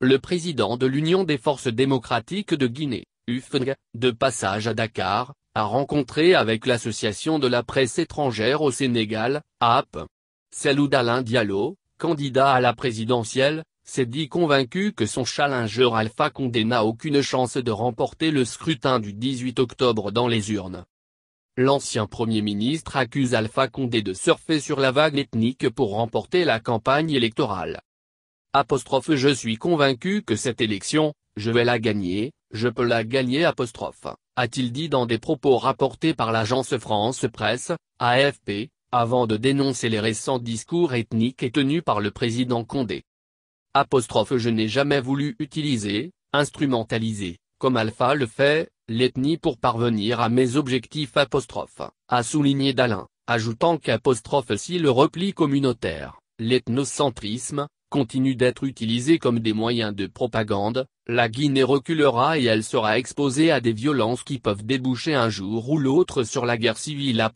le président de l'Union des forces démocratiques de Guinée, UFNG, de passage à Dakar, a rencontré avec l'Association de la presse étrangère au Sénégal, AP. Saloud Alain Diallo, candidat à la présidentielle, s'est dit convaincu que son challenger Alpha Condé n'a aucune chance de remporter le scrutin du 18 octobre dans les urnes. L'ancien Premier ministre accuse Alpha Condé de surfer sur la vague ethnique pour remporter la campagne électorale je suis convaincu que cette élection, je vais la gagner, je peux la gagner apostrophe, a-t-il dit dans des propos rapportés par l'agence France Presse, AFP, avant de dénoncer les récents discours ethniques et tenus par le président Condé. je n'ai jamais voulu utiliser, instrumentaliser, comme Alpha le fait, l'ethnie pour parvenir à mes objectifs a souligné Dalin, ajoutant qu'apostrophe si le repli communautaire, l'ethnocentrisme, Continue d'être utilisés comme des moyens de propagande, la Guinée reculera et elle sera exposée à des violences qui peuvent déboucher un jour ou l'autre sur la guerre civile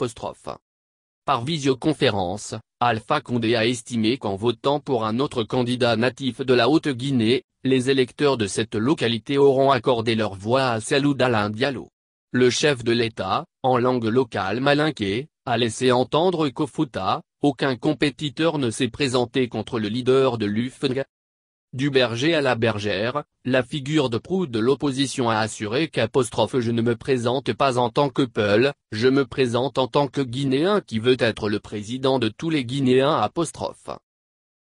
Par visioconférence, Alpha Condé a estimé qu'en votant pour un autre candidat natif de la Haute-Guinée, les électeurs de cette localité auront accordé leur voix à celle d'Alain Diallo. Le chef de l'État, en langue locale malinquée, a laissé entendre Kofuta. Aucun compétiteur ne s'est présenté contre le leader de l'UFNG. Du berger à la bergère, la figure de proue de l'opposition a assuré qu'apostrophe je ne me présente pas en tant que Peul, je me présente en tant que Guinéen qui veut être le président de tous les Guinéens apostrophe.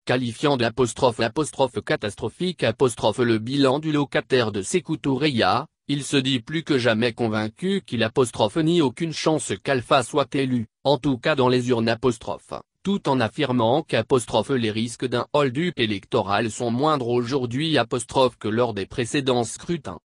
Qualifiant d'apostrophe apostrophe catastrophique apostrophe le bilan du locataire de Sekou il se dit plus que jamais convaincu qu'il apostrophe ni aucune chance qu'Alpha soit élu en tout cas dans les urnes apostrophe, tout en affirmant qu'apostrophe les risques d'un hold-up électoral sont moindres aujourd'hui apostrophe que lors des précédents scrutins.